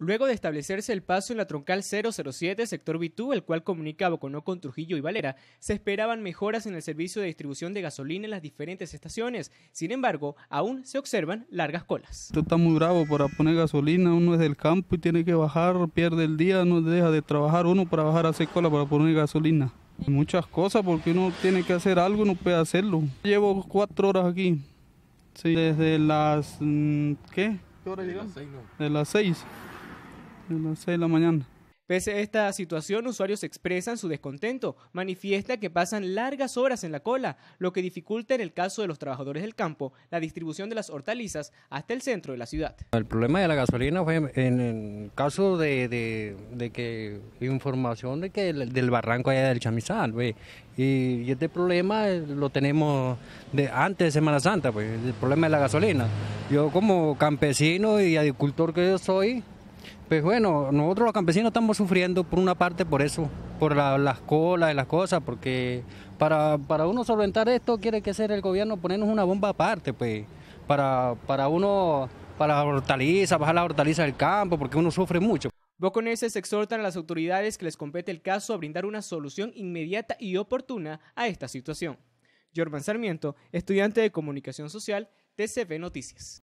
Luego de establecerse el paso en la troncal 007 sector Bitú, el cual comunicaba Boconó con Trujillo y Valera, se esperaban mejoras en el servicio de distribución de gasolina en las diferentes estaciones. Sin embargo, aún se observan largas colas. Esto está muy bravo para poner gasolina, uno es del campo y tiene que bajar, pierde el día, no deja de trabajar uno para bajar a hacer cola para poner gasolina. muchas cosas porque uno tiene que hacer algo, no puede hacerlo. Llevo cuatro horas aquí. Sí, desde las... Mm, ¿qué? ¿Qué hora De las seis. De las seis a las 6 de la mañana. Pese a esta situación, usuarios expresan su descontento. Manifiesta que pasan largas horas en la cola, lo que dificulta en el caso de los trabajadores del campo la distribución de las hortalizas hasta el centro de la ciudad. El problema de la gasolina fue en el caso de, que información de que del barranco allá del Chamizal, Y, este problema eh, lo tenemos de antes de Semana Santa, pues, el problema de la gasolina. Yo como campesino y agricultor que yo soy, pues bueno, nosotros los campesinos estamos sufriendo por una parte por eso, por las colas y las cosas, porque para, uno solventar esto quiere que sea el gobierno ponernos una bomba aparte, pues, para, uno, para la hortaliza, bajar la hortaliza del campo, porque uno sufre mucho. Boconeses exhortan a las autoridades que les compete el caso a brindar una solución inmediata y oportuna a esta situación. Jorman Sarmiento, estudiante de Comunicación Social, TCV Noticias.